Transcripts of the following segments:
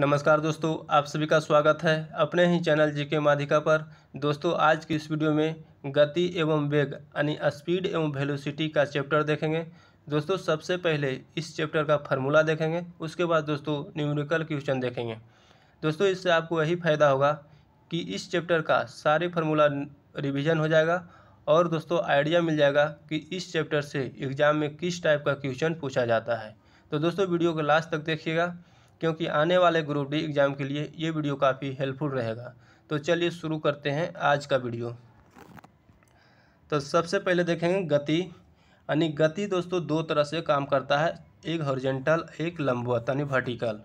नमस्कार दोस्तों आप सभी का स्वागत है अपने ही चैनल जी के माधिका पर दोस्तों आज की इस वीडियो में गति एवं वेग यानी स्पीड एवं वेलोसिटी का चैप्टर देखेंगे दोस्तों सबसे पहले इस चैप्टर का फार्मूला देखेंगे उसके बाद दोस्तों न्यूमेरिकल क्वेश्चन देखेंगे दोस्तों इससे आपको यही फ़ायदा होगा कि इस चैप्टर का सारे फार्मूला रिविज़न हो जाएगा और दोस्तों आइडिया मिल जाएगा कि इस चैप्टर से एग्ज़ाम में किस टाइप का क्वेश्चन पूछा जाता है तो दोस्तों वीडियो को लास्ट तक देखिएगा क्योंकि आने वाले ग्रुप डी एग्ज़ाम के लिए ये वीडियो काफ़ी हेल्पफुल रहेगा तो चलिए शुरू करते हैं आज का वीडियो तो सबसे पहले देखेंगे गति यानी गति दोस्तों दो तरह से काम करता है एक हॉरिजेंटल एक लंबवत यानी वर्टिकल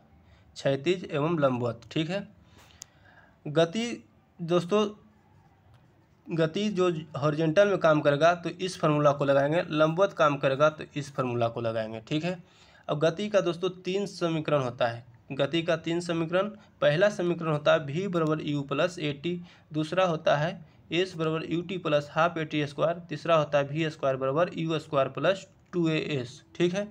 क्षैतिज एवं लंबवत ठीक है गति दोस्तों गति जो हॉरिजेंटल में काम करेगा तो इस फार्मूला को लगाएंगे लंबवत काम करेगा तो इस फार्मूला को लगाएंगे ठीक है अब गति का दोस्तों तीन समीकरण होता है गति का तीन समीकरण पहला समीकरण होता है भी बराबर यू प्लस ए टी दूसरा होता है एस बराबर U T plus half A T square तीसरा होता है वी स्क्वायर बराबर U square plus two A S ठीक है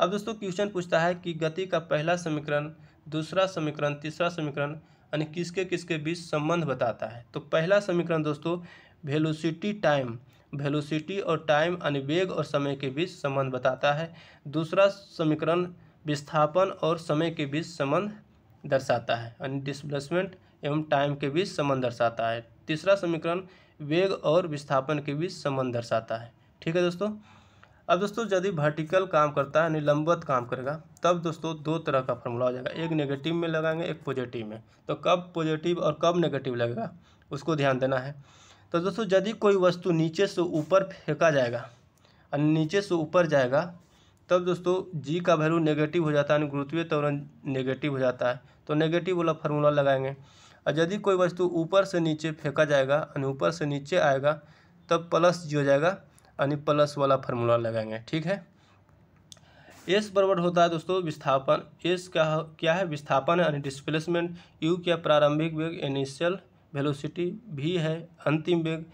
अब दोस्तों क्वेश्चन पूछता है कि गति का पहला समीकरण दूसरा समीकरण तीसरा समीकरण यानी किसके किसके बीच संबंध बताता है तो पहला समीकरण दोस्तों वेलोसिटी टाइम वेलोसिटी और टाइम यानी वेग और समय के बीच संबंध बताता है दूसरा समीकरण विस्थापन और समय के बीच संबंध दर्शाता है यानी डिस्प्लेसमेंट एवं टाइम के बीच संबंध दर्शाता है तीसरा समीकरण वेग और विस्थापन के बीच संबंध दर्शाता है ठीक है दोस्तों अब दोस्तों यदि वर्टिकल काम करता है यानी लंबवत काम करेगा तब दोस्तों दो तरह का फॉर्मूला हो जाएगा एक नेगेटिव में लगाएंगे एक पॉजिटिव में तो कब पॉजिटिव और कब नेगेटिव लगेगा उसको ध्यान देना है तो दोस्तों यदि कोई वस्तु नीचे से ऊपर फेंका जाएगा और नीचे से ऊपर जाएगा तब दोस्तों जी का वैल्यू नेगेटिव हो जाता है गुरुत्वीय त्वरण नेगेटिव हो जाता है तो नेगेटिव वाला फार्मूला लगाएंगे और यदि कोई वस्तु ऊपर से नीचे फेंका जाएगा यानी ऊपर से नीचे आएगा तब प्लस जी हो जाएगा यानी प्लस वाला फार्मूला लगाएंगे ठीक है एस बराबर होता है दोस्तों विस्थापन एस क्या क्या है विस्थापन यानी डिस्प्लेसमेंट यू क्या प्रारंभिक वेग इनिशियल वेलोसिटी भी है अंतिम वेग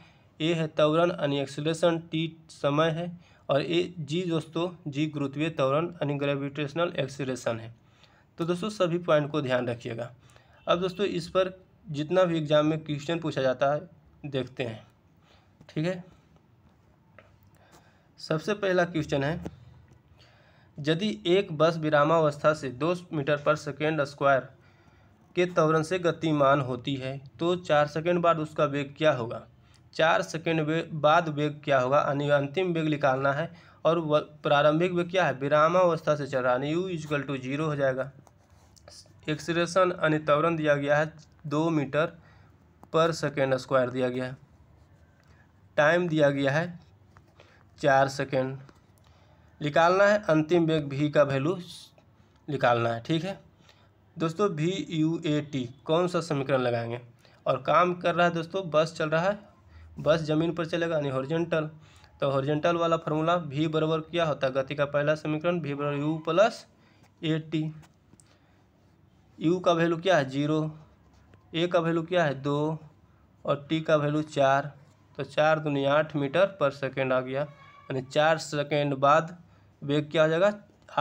ए है त्वरण यानी एक्सलेशन टी समय है और ए जी दोस्तों जी गुरुत्वीय त्वरण यानी ग्रेविटेशनल एक्सलेशन है तो दोस्तों सभी पॉइंट को ध्यान रखिएगा अब दोस्तों इस पर जितना भी एग्जाम में क्वेश्चन पूछा जाता है देखते हैं ठीक है सबसे पहला क्वेश्चन है यदि एक बस विरामावस्था से दो मीटर पर सेकेंड स्क्वायर के त्वरण से गतिमान होती है तो चार सेकेंड बाद उसका वेग क्या होगा चार सेकेंड वे, बाद वेग क्या होगा यानी अंतिम वेग निकालना है और प्रारंभिक वेग क्या है विरामावस्था से चल रहा है यू इजकल टू जीरो हो जाएगा एक्सरेशन यानी त्वरण दिया गया है दो मीटर पर सेकेंड स्क्वायर दिया गया है टाइम दिया गया है चार सेकेंड निकालना है अंतिम वेग भी का वैल्यू निकालना है ठीक है दोस्तों वी यू ए टी कौन सा समीकरण लगाएंगे और काम कर रहा है दोस्तों बस चल रहा है बस ज़मीन पर चलेगा यानी हॉरिजेंटल तो हॉरिजेंटल वाला फार्मूला भी बराबर क्या होता है गति का पहला समीकरण भी बराबर U plus A T U का वैल्यू क्या है जीरो ए का वैल्यू क्या है दो और टी का वैल्यू चार तो चार दुनिया आठ मीटर पर सेकेंड आ गया यानी चार सेकेंड बाद वेग क्या हो जाएगा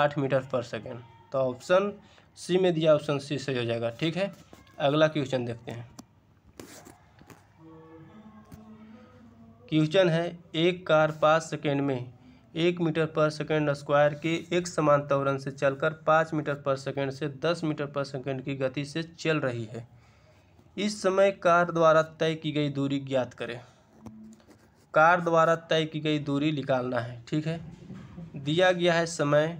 आठ मीटर पर सेकेंड तो ऑप्शन सी में दिया ऑप्शन सी सही हो जाएगा ठीक है अगला क्वेश्चन देखते हैं क्वेश्चन है एक कार पाँच सेकेंड में एक मीटर पर सेकेंड स्क्वायर के एक समान तवरण से चलकर पाँच मीटर पर सेकेंड से दस मीटर पर सेकेंड की गति से चल रही है इस समय कार द्वारा तय की गई दूरी ज्ञात करें कार द्वारा तय की गई दूरी निकालना है ठीक है दिया गया है समय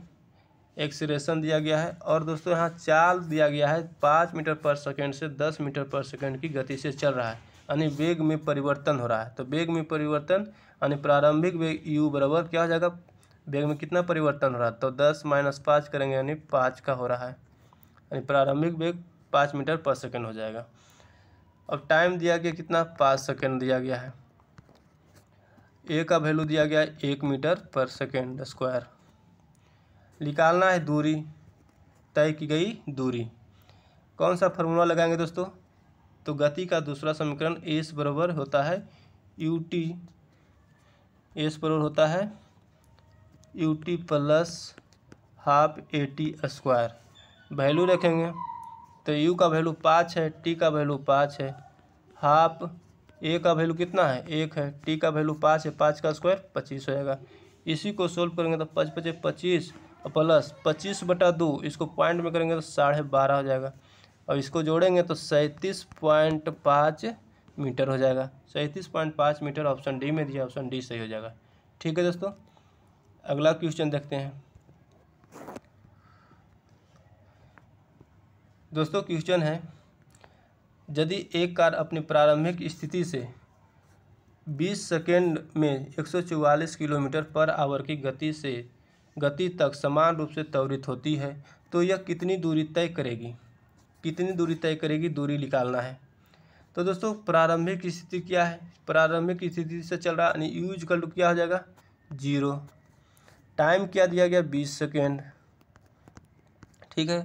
एक्सीलेशन दिया गया है और दोस्तों यहाँ चाल दिया गया है पाँच मीटर पर सेकेंड से दस मीटर पर सेकेंड की गति से चल रहा है यानी वेग में परिवर्तन हो रहा है तो वेग में परिवर्तन यानी प्रारंभिक वेग यू बराबर क्या हो जाएगा वेग में कितना परिवर्तन हो रहा है तो दस माइनस पाँच करेंगे यानी पाँच का हो रहा है यानी प्रारंभिक वेग पाँच मीटर पर सेकेंड हो जाएगा अब टाइम दिया गया कितना पाँच सेकेंड दिया गया है ए का वैल्यू दिया गया है एक मीटर पर सेकेंड स्क्वायर निकालना है दूरी तय की गई दूरी कौन सा फॉर्मूला लगाएंगे दोस्तों तो गति का दूसरा समीकरण एस बराबर होता है यू टी एस बराबर होता है U T plus half A T square value रखेंगे तो यू का वैल्यू पाँच है टी का वैल्यू पाँच है हाफ ए का वैल्यू कितना है एक है टी का वैल्यू पाँच है पाँच का स्क्वायर पच्चीस होएगा इसी को सोल्व करेंगे तो पच पचे पच्चीस प्लस पच्चीस बटा दो इसको पॉइंट में करेंगे तो साढ़े बारह हो जाएगा और इसको जोड़ेंगे तो सैंतीस पॉइंट पाँच मीटर हो जाएगा सैंतीस पॉइंट पाँच मीटर ऑप्शन डी में दिया ऑप्शन डी सही हो जाएगा ठीक है दोस्तों अगला क्वेश्चन देखते हैं दोस्तों क्वेश्चन है यदि एक कार अपनी प्रारंभिक स्थिति से 20 सेकेंड में 144 किलोमीटर पर आवर की गति से गति तक समान रूप से त्वरित होती है तो यह कितनी दूरी तय करेगी कितनी दूरी तय करेगी दूरी निकालना है तो दोस्तों प्रारंभिक स्थिति क्या है प्रारंभिक स्थिति से चल रहा यानी यूज कल क्या हो जाएगा जीरो टाइम क्या दिया गया बीस सेकेंड ठीक है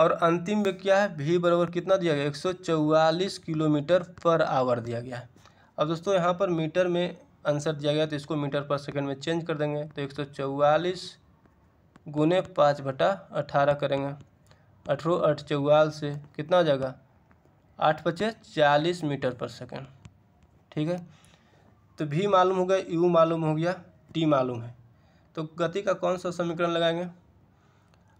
और अंतिम में क्या है भी बराबर कितना दिया गया एक किलोमीटर पर आवर दिया गया अब दोस्तों यहाँ पर मीटर में आंसर दिया गया तो इसको मीटर पर सेकेंड में चेंज कर देंगे तो एक सौ चौवालीस गुने पाँच बटा अठारह करेंगे अठारह आठ चौवाल से कितना जाएगा आठ पचे चालीस मीटर पर सेकेंड ठीक है तो भी मालूम हो गया यू मालूम हो गया टी मालूम है तो गति का कौन सा समीकरण लगाएंगे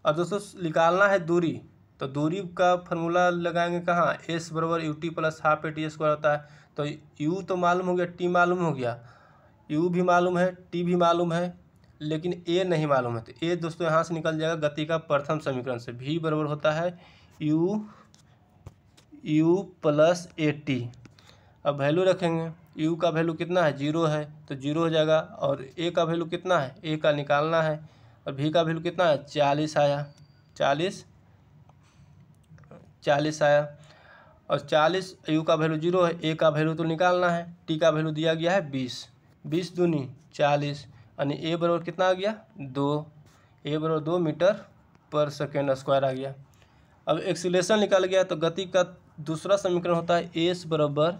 अब दोस्तों निकालना है दूरी तो दूरी का फॉर्मूला लगाएंगे कहाँ एस बराबर U T plus half A T square होता है तो यू तो मालूम हो गया टी मालूम हो गया यू भी मालूम है टी भी मालूम है लेकिन ए नहीं मालूम है तो ए दोस्तों यहाँ से निकल जाएगा गति का प्रथम समीकरण से भी बराबर होता है U U plus A T अब वैल्यू रखेंगे यू का वैल्यू कितना है जीरो है तो जीरो हो जाएगा और ए का वैल्यू कितना है ए का निकालना है और भी का वैल्यू कितना है चालीस आया चालीस चालीस आया और चालीस यू का वैल्यू जीरो है ए का वैल्यू तो निकालना है टी का वैल्यू दिया गया है बीस बीस दूनी चालीस यानी ए बराबर कितना आ गया दो ए बराबर दो मीटर पर सेकेंड स्क्वायर आ गया अब एक्सीलेशन निकाल गया तो गति का दूसरा समीकरण होता है एस बराबर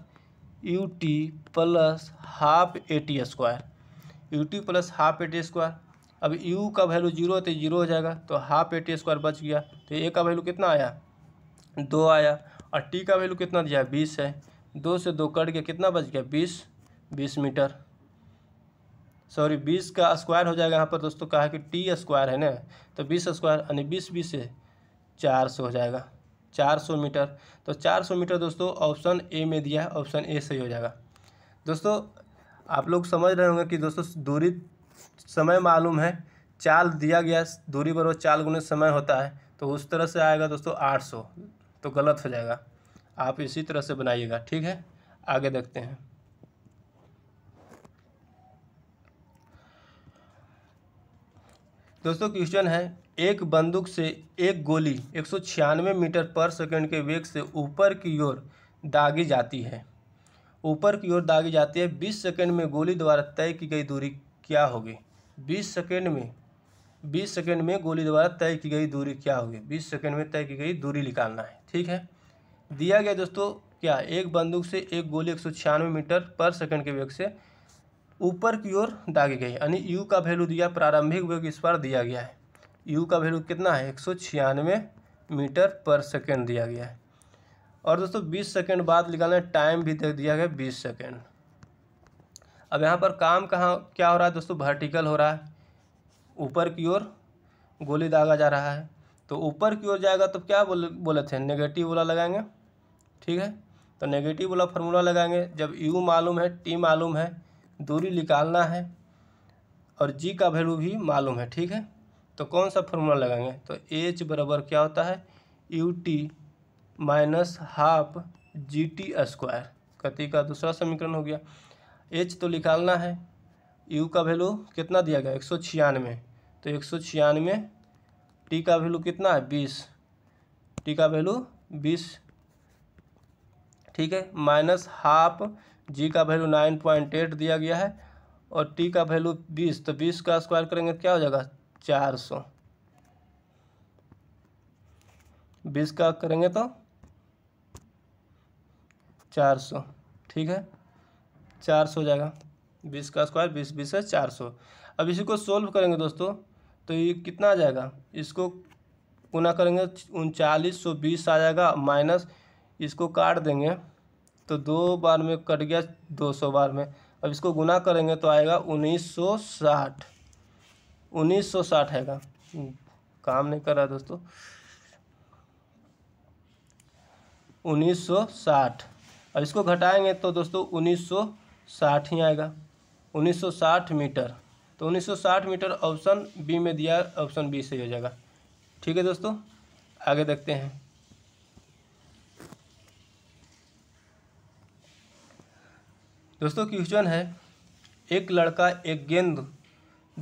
U T plus half A T square U T plus half A T square अब यू का वैल्यू जीरो है तो जीरो हो जाएगा तो हाफ ए टी स्क्वायर बच गया तो ए का वैल्यू कितना आया दो आया और टी का वैल्यू कितना दिया है बीस है दो से दो कट गया कितना बच गया बीस बीस मीटर सॉरी बीस का स्क्वायर हो जाएगा यहाँ पर दोस्तों कहा कि टी स्क्वायर है ना तो बीस स्क्वायर यानी बीस बीस से चार सौ हो जाएगा चार सौ मीटर तो चार सौ मीटर दोस्तों ऑप्शन ए में दिया है ऑप्शन ए सही हो जाएगा दोस्तों आप लोग समझ रहे होंगे कि दोस्तों दूरी समय मालूम है चाल दिया गया दूरी पर चाल गुने समय होता है तो उस तरह से आएगा दोस्तों आठ सौ तो गलत हो जाएगा आप इसी तरह से बनाइएगा ठीक है आगे देखते हैं दोस्तों क्वेश्चन है एक बंदूक से एक गोली एक मीटर पर सेकंड के वेग से ऊपर की ओर दागी जाती है ऊपर की ओर दागी जाती है 20 सेकंड में गोली द्वारा तय की गई दूरी क्या होगी 20 सेकंड में 20 सेकंड में गोली द्वारा तय की गई दूरी क्या होगी 20 सेकंड में तय की गई दूरी निकालना है ठीक है दिया गया दोस्तों क्या एक बंदूक से एक गोली एक सौ छियानवे मीटर पर सेकंड के वेग से ऊपर की ओर दागी गई यानी यू का वैल्यू दिया प्रारंभिक वेग इस बार दिया गया है यू का वैल्यू कितना है एक सौ छियानवे मीटर पर सेकेंड दिया गया है और दोस्तों बीस सेकेंड बाद निकालना टाइम भी दे दिया गया बीस सेकेंड अब यहाँ पर काम कहाँ क्या हो रहा है दोस्तों वर्टिकल हो रहा है ऊपर की ओर गोली दागा जा रहा है तो ऊपर की ओर जाएगा तो क्या बोले बोले थे नेगेटिव वाला लगाएंगे ठीक है तो नेगेटिव वाला फार्मूला लगाएंगे जब यू मालूम है टी मालूम है दूरी निकालना है और जी का वैल्यू भी मालूम है ठीक है तो कौन सा फार्मूला लगाएंगे तो एच बराबर क्या होता है U T minus half G T square कति का दूसरा समीकरण हो गया एच तो निकालना है यू का वैल्यू कितना दिया गया एक सौ छियानवे तो एक सौ छियानवे टी का वैल्यू कितना है बीस टी का वैल्यू बीस ठीक है माइनस हाफ जी का वैल्यू नाइन पॉइंट एट दिया गया है और टी का वैल्यू बीस तो बीस का स्क्वायर करेंगे तो क्या हो जाएगा चार सौ बीस का करेंगे तो चार सौ ठीक है चार सौ हो जाएगा बीस का स्क्वायर बीस बीस है चार सौ अब इसी को सोल्व करेंगे दोस्तों तो ये कितना आ जाएगा इसको गुना करेंगे उनचालीस सौ बीस आ जाएगा माइनस इसको काट देंगे तो दो बार में कट गया दो सौ बार में अब इसको गुना करेंगे तो आएगा उन्नीस सौ साठ उन्नीस सौ साठ आएगा काम नहीं कर रहा दोस्तों उन्नीस सौ साठ अब इसको घटाएंगे तो दोस्तों उन्नीस सौ साठ ही आएगा उन्नीस सौ साठ मीटर तो 1960 मीटर ऑप्शन बी में दिया ऑप्शन बी सही हो जाएगा ठीक है दोस्तों आगे देखते हैं दोस्तों क्वेश्चन है एक लड़का एक गेंद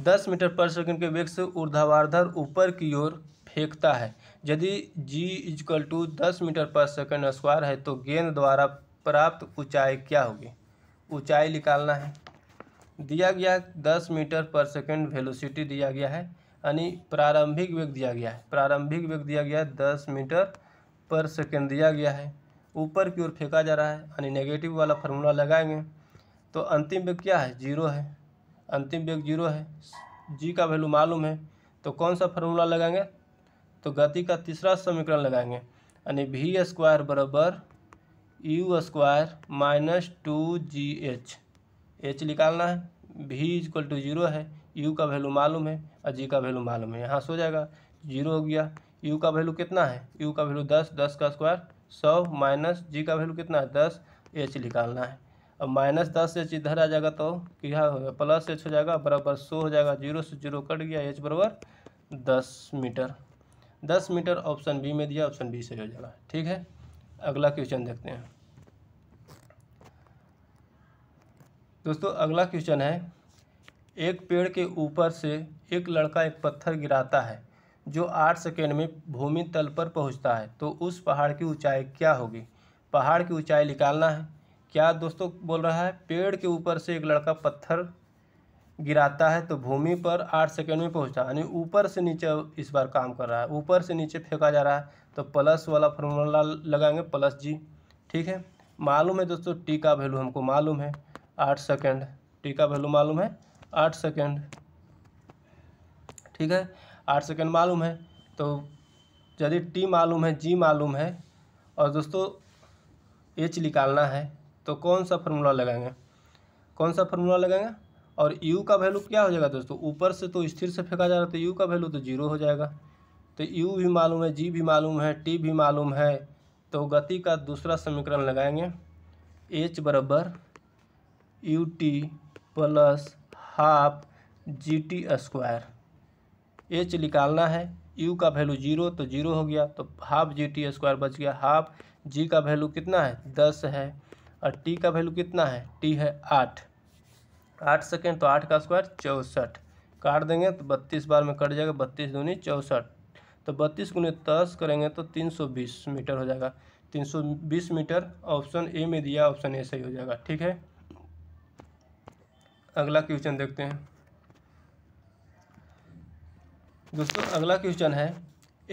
दस मीटर पर सेकंड के वेग से ऊर्ध्वाधर ऊपर की ओर फेंकता है यदि जी इजकल टू दस मीटर पर सेकंड स्क्वायर है तो गेंद द्वारा प्राप्त ऊंचाई क्या होगी ऊंचाई निकालना है दिया गया दस मीटर पर सेकेंड वेलोसिटी दिया गया है यानी प्रारंभिक वेग दिया गया है प्रारंभिक वेग दिया गया है दस मीटर पर सेकेंड दिया गया है ऊपर की ओर फेंका जा रहा है यानी नेगेटिव वाला फार्मूला लगाएंगे तो अंतिम वेग क्या है जीरो है अंतिम वेग जीरो है जी का वैल्यू मालूम है तो कौन सा फार्मूला लगाएंगे तो गति का तीसरा समीकरण लगाएंगे यानी भी स्क्वायर बराबर U square minus two G H H निकालना है भी इजक्वल टू जीरो है यू का वैल्यू मालूम है और जी का वैल्यू मालूम है यहाँ सो जाएगा जीरो हो गया यू का वैल्यू कितना है यू का वैल्यू दस दस का स्क्वायर सौ माइनस जी का वैल्यू कितना है दस एच निकालना है अब माइनस दस एच इधर आ जाएगा तो क्या हो गया प्लस एच हो जाएगा बराबर सो हो जाएगा जीरो से जीरो कट गया एच बराबर दस मीटर दस मीटर ऑप्शन बी में दिया ऑप्शन बी सही हो जाएगा ठीक है अगला क्वेश्चन देखते हैं दोस्तों अगला क्वेश्चन है एक पेड़ के ऊपर से एक लड़का एक पत्थर गिराता है जो आठ सेकेंड में भूमि तल पर पहुंचता है तो उस पहाड़ की ऊंचाई क्या होगी पहाड़ की ऊंचाई निकालना है क्या दोस्तों बोल रहा है पेड़ के ऊपर से एक लड़का पत्थर गिराता है तो भूमि पर आठ सेकेंड में पहुंचता है यानी ऊपर से नीचे इस बार काम कर रहा है ऊपर से नीचे फेंका जा रहा है तो प्लस वाला फॉर्मूला लगाएंगे प्लस जी ठीक है मालूम है दोस्तों टी का वैल्यू हमको मालूम है आठ सेकेंड टी का वैल्यू मालूम है आठ सेकेंड ठीक है आठ सेकेंड मालूम है तो यदि टी मालूम है जी मालूम है और दोस्तों एच निकालना है तो कौन सा फार्मूला लगाएंगे कौन सा फार्मूला लगाएंगे और यू का वैल्यू क्या हो जाएगा दोस्तों ऊपर से तो स्थिर से फेंका जा रहा है तो यू का वैल्यू तो जीरो हो जाएगा तो यू भी मालूम है जी भी मालूम है टी भी मालूम है तो गति का दूसरा समीकरण लगाएंगे एच बराबर U T plus half G T square H निकालना है यू का वैल्यू जीरो तो जीरो हो गया तो हाफ जी टी स्क्वायर बच गया हाफ जी का वैल्यू कितना है दस है और टी का वैल्यू कितना है टी है आठ आठ सेकेंड तो आठ का स्क्वायर चौंसठ काट देंगे तो बत्तीस बार में कट जाएगा बत्तीस दूनी चौंसठ तो बत्तीस गुने दस करेंगे तो तीन सौ बीस मीटर हो जाएगा तीन सौ बीस मीटर ऑप्शन ए में दिया ऑप्शन ए सही हो जाएगा ठीक है अगला क्वेश्चन देखते हैं दोस्तों अगला क्वेश्चन है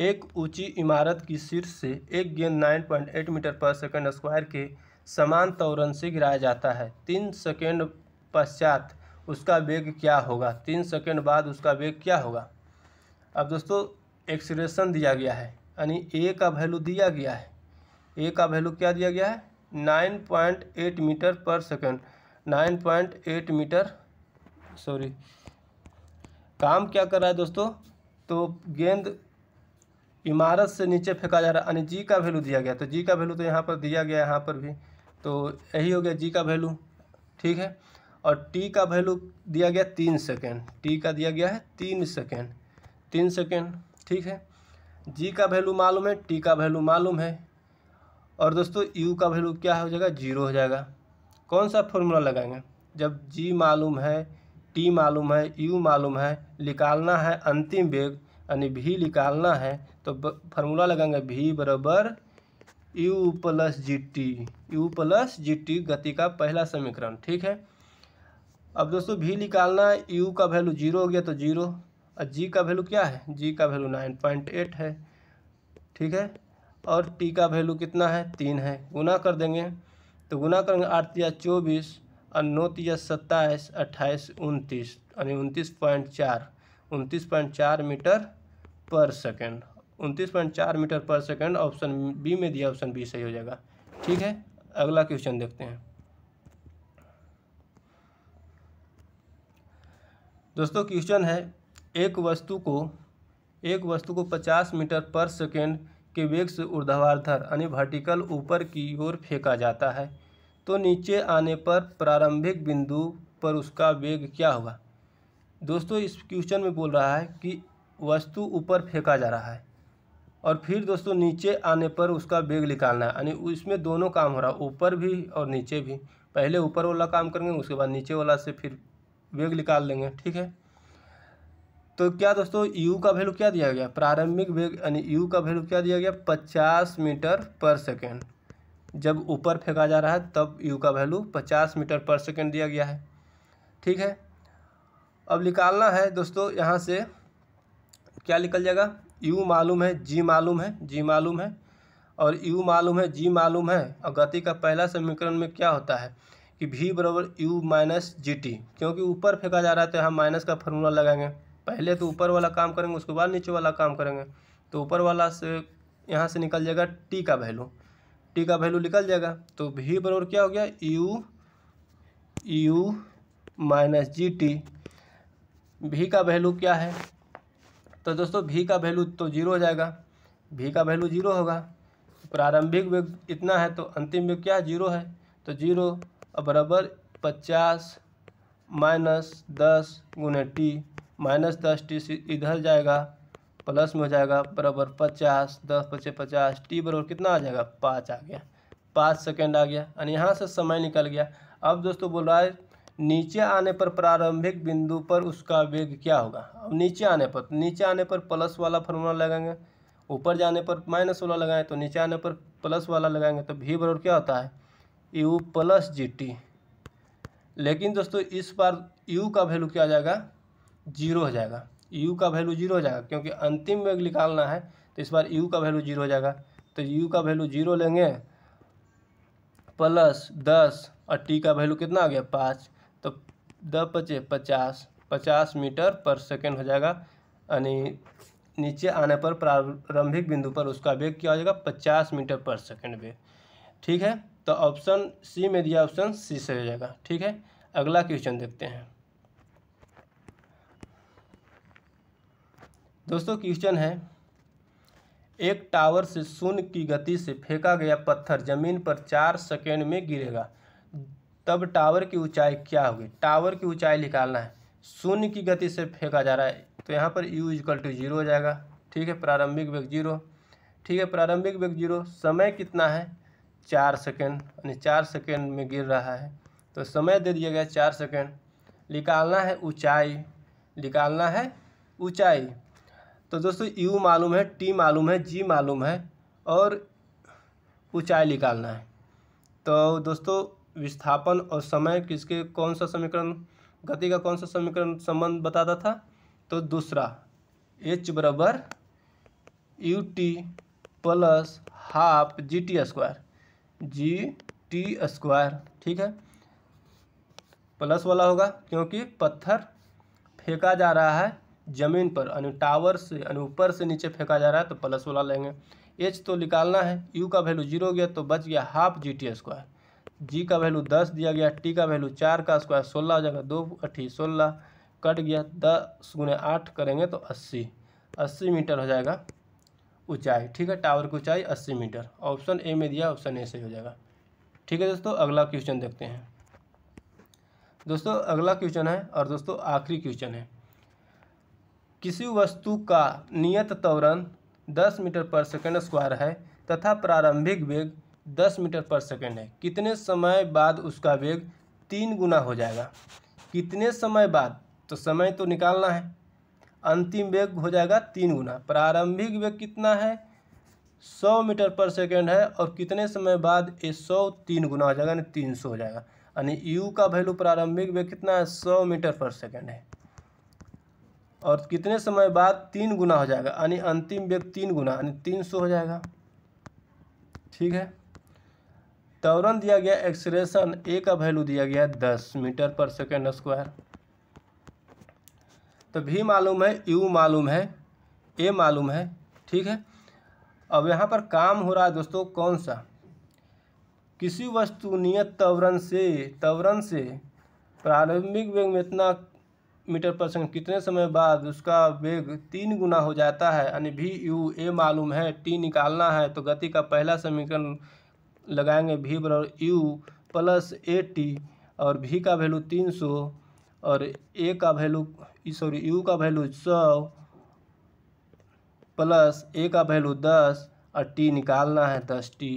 एक ऊंची इमारत की शीर्ष से एक गेंद nine point eight metre per second square के समान तौरन से गिराया जाता है तीन सेकंड पश्चात उसका वेग क्या होगा तीन सेकंड बाद उसका वेग क्या होगा अब दोस्तों एक्सरेशन दिया गया है यानी ए का वैल्यू दिया गया है ए का वैल्यू क्या दिया गया है nine point eight metre per second nine point eight metre sorry काम क्या कर रहा है दोस्तों तो गेंद इमारत से नीचे फेंका जा रहा है यानी जी का वैल्यू दिया गया तो जी का वैल्यू तो यहाँ पर दिया गया यहाँ पर भी तो यही हो गया जी का वैल्यू ठीक है और टी का वैल्यू दिया गया तीन सेकेंड टी का दिया गया है तीन सेकेंड तीन सेकेंड ठीक है जी का वैल्यू मालूम है टी का वैल्यू मालूम है और दोस्तों यू का वैल्यू क्या हो जाएगा जीरो हो जाएगा कौन सा फॉर्मूला लगाएंगे जब जी मालूम है टी मालूम है यू मालूम है निकालना है अंतिम वेग यानी भी निकालना है तो फॉर्मूला लगाएंगे भी बराबर U plus G T U plus G T गति का पहला समीकरण ठीक है अब दोस्तों भी निकालना है यू का वैल्यू जीरो हो गया तो जीरो और जी का वैल्यू क्या है जी का वैल्यू नाइन पॉइंट एट है ठीक है और टी का वैल्यू कितना है तीन है गुना कर देंगे तो गुना करेंगे आठ तीजा चौबीस और नौ तीजा सत्ताईस अट्ठाईस उनतीस यानी उनतीस पॉइंट चार उनतीस पॉइंट चार मीटर पर सेकेंड उनतीस पॉइंट चार metre per second option B में दिया ऑप्शन बी सही हो जाएगा ठीक है अगला क्वेश्चन देखते हैं दोस्तों क्वेश्चन है एक वस्तु को एक वस्तु को पचास मीटर पर सेकेंड के वेग से ऊर्ध्वाधर यानी वर्टिकल ऊपर की ओर फेंका जाता है तो नीचे आने पर प्रारंभिक बिंदु पर उसका वेग क्या होगा दोस्तों इस क्वेश्चन में बोल रहा है कि वस्तु ऊपर फेंका जा रहा है और फिर दोस्तों नीचे आने पर उसका वेग निकालना है यानी इसमें दोनों काम हो रहा है ऊपर भी और नीचे भी पहले ऊपर वाला काम करेंगे उसके बाद नीचे वाला से फिर वेग निकाल लेंगे ठीक है तो क्या दोस्तों यू का वैल्यू क्या दिया गया प्रारंभिक वेग यानी यू का वैल्यू क्या दिया गया पचास मीटर पर सेकेंड जब ऊपर फेंका जा रहा है तब यू का वैल्यू पचास मीटर पर सेकेंड दिया गया है ठीक है अब निकालना है दोस्तों यहाँ से क्या निकल जाएगा यू मालूम है जी मालूम है जी मालूम है और यू मालूम है जी मालूम है और गति का पहला समीकरण में क्या होता है कि भी बराबर यू माइनस जी टी क्योंकि ऊपर फेंका जा रहा है तो यहाँ माइनस का फॉर्मूला लगाएंगे पहले तो ऊपर वाला काम करेंगे उसके बाद नीचे वाला काम करेंगे तो ऊपर वाला से यहाँ से निकल जाएगा टी का वैल्यू टी का वैल्यू निकल जाएगा तो भी बराबर क्या हो गया U U minus G T V का वैल्यू क्या है तो दोस्तों भी का वैल्यू तो जीरो हो जाएगा भी का वैल्यू जीरो होगा प्रारंभिक वेग इतना है तो अंतिम वेग क्या है जीरो है तो जीरो और बराबर पचास माइनस दस गुने टी माइनस दस टी इधर जाएगा प्लस में हो जाएगा बराबर पचास दस पचे पचास टी बराबर कितना आ जाएगा पाँच आ गया पाँच सेकेंड आ गया और यहाँ से समय निकल गया अब दोस्तों बोल रहा है नीचे आने पर प्रारंभिक बिंदु पर उसका वेग क्या होगा अब नीचे आने पर नीचे आने पर प्लस वाला फॉर्मूला लगाएंगे ऊपर जाने पर माइनस वाला लगाएं तो नीचे आने पर प्लस वाला लगाएंगे तो भी बराबर क्या होता है यू प्लस जी टी लेकिन दोस्तों इस बार यू का वैल्यू क्या आ जाएगा जीरो हो जाएगा यू का वैल्यू जीरो हो जाएगा क्योंकि अंतिम वेग निकालना है तो इस बार यू का वैल्यू जीरो हो जाएगा तो यू का वैल्यू जीरो लेंगे प्लस दस और टी का वैल्यू कितना हो गया पाँच तो द पचे पचास पचास मीटर पर सेकेंड हो जाएगा यानी नीचे आने पर प्रारंभिक बिंदु पर उसका वेग क्या हो जाएगा पचास मीटर पर सेकेंड वेग ठीक है तो ऑप्शन सी में दिया ऑप्शन सी से हो जाएगा ठीक है अगला क्वेश्चन देखते हैं दोस्तों क्वेश्चन है एक टावर से शून्य की गति से फेंका गया पत्थर जमीन पर चार सेकेंड में गिरेगा तब टावर की ऊंचाई क्या होगी टावर की ऊंचाई निकालना है शून्य की गति से फेंका जा रहा है तो यहाँ पर u इजकल टू जीरो हो जाएगा ठीक है प्रारंभिक वेग जीरो ठीक है प्रारंभिक वेग जीरो समय कितना है चार सेकेंड यानी चार सेकेंड में गिर रहा है तो समय दे दिया गया चार सेकेंड निकालना है ऊंचाई निकालना है ऊंचाई तो दोस्तों यू मालूम है टी मालूम है जी मालूम है और ऊंचाई निकालना है तो दोस्तों विस्थापन और समय किसके कौन सा समीकरण गति का कौन सा समीकरण संबंध बताता था तो दूसरा एच बराबर U T plus half G T square G T square ठीक है प्लस वाला होगा क्योंकि पत्थर फेंका जा रहा है ज़मीन पर यानी टावर से यानी ऊपर से नीचे फेंका जा रहा है तो प्लस वाला लेंगे एच तो निकालना है यू का वैल्यू जीरो गया तो बच गया half G T square G का वैल्यू दस दिया गया टी का वैल्यू चार का स्क्वायर सोलह हो जाएगा दो अठी सोलह कट गया दस गुने आठ करेंगे तो अस्सी अस्सी मीटर हो जाएगा ऊंचाई ठीक है टावर की ऊंचाई अस्सी मीटर ऑप्शन ए में दिया ऑप्शन ए सही हो जाएगा ठीक है दोस्तों अगला क्वेश्चन देखते हैं दोस्तों अगला क्वेश्चन है और दोस्तों आखिरी क्वेश्चन है किसी वस्तु का नियत त्वरण 10 मीटर पर सेकेंड स्क्वायर है तथा प्रारंभिक वेग 10 मीटर पर सेकेंड है कितने समय बाद उसका वेग तीन गुना हो जाएगा कितने समय बाद तो समय तो निकालना है अंतिम वेग हो जाएगा तीन गुना प्रारंभिक वेग कितना है सौ मीटर पर सेकेंड है और कितने समय बाद ये सौ तीन गुना हो जाएगा यानी तीन सौ हो जाएगा यानी यू का वैल्यू प्रारंभिक वेग कितना है सौ मीटर पर सेकेंड है और कितने समय बाद तीन गुना हो जाएगा यानी अंतिम वेग तीन गुना यानी तीन सौ हो जाएगा ठीक है त्वरण दिया गया एक्सरेशन ए का वैल्यू दिया गया दस मीटर पर सेकेंड स्क्वायर तो भी मालूम है यू मालूम है ए मालूम है ठीक है अब यहाँ पर काम हो रहा है दोस्तों कौन सा किसी वस्तु नियत त्वरण से त्वरण से प्रारंभिक वेग में इतना मीटर पर सेकंड कितने समय बाद उसका वेग तीन गुना हो जाता है यानी वी यू ए मालूम है टी निकालना है तो गति का पहला समीकरण लगाएंगे भी बराबर यू प्लस ए टी और भी का वैल्यू तीन सौ और ए का वैल्यू सॉरी यू का वैल्यू सौ प्लस ए का वैल्यू दस और टी निकालना है दस टी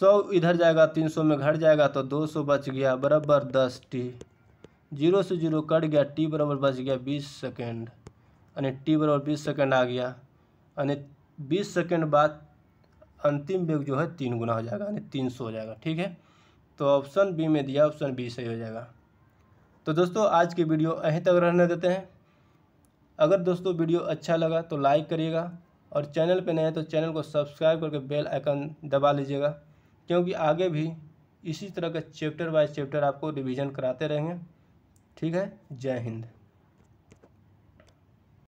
सौ इधर जाएगा तीन सौ में घट जाएगा तो दो सौ बच गया बराबर दस टी जीरो से जीरो कट गया टी बराबर बच गया बीस सेकेंड यानी टी बराबर बीस सेकेंड आ गया यानी बीस सेकेंड बाद अंतिम वेग जो है तीन गुना हो जाएगा यानी तीन सौ हो जाएगा ठीक है तो ऑप्शन बी में दिया ऑप्शन बी सही हो जाएगा तो दोस्तों आज की वीडियो यहीं तक रहने देते हैं अगर दोस्तों वीडियो अच्छा लगा तो लाइक करिएगा और चैनल पर नए तो चैनल को सब्सक्राइब करके बेल आइकन दबा लीजिएगा क्योंकि आगे भी इसी तरह का चैप्टर बाय चैप्टर आपको रिवीजन कराते रहेंगे ठीक है जय हिंद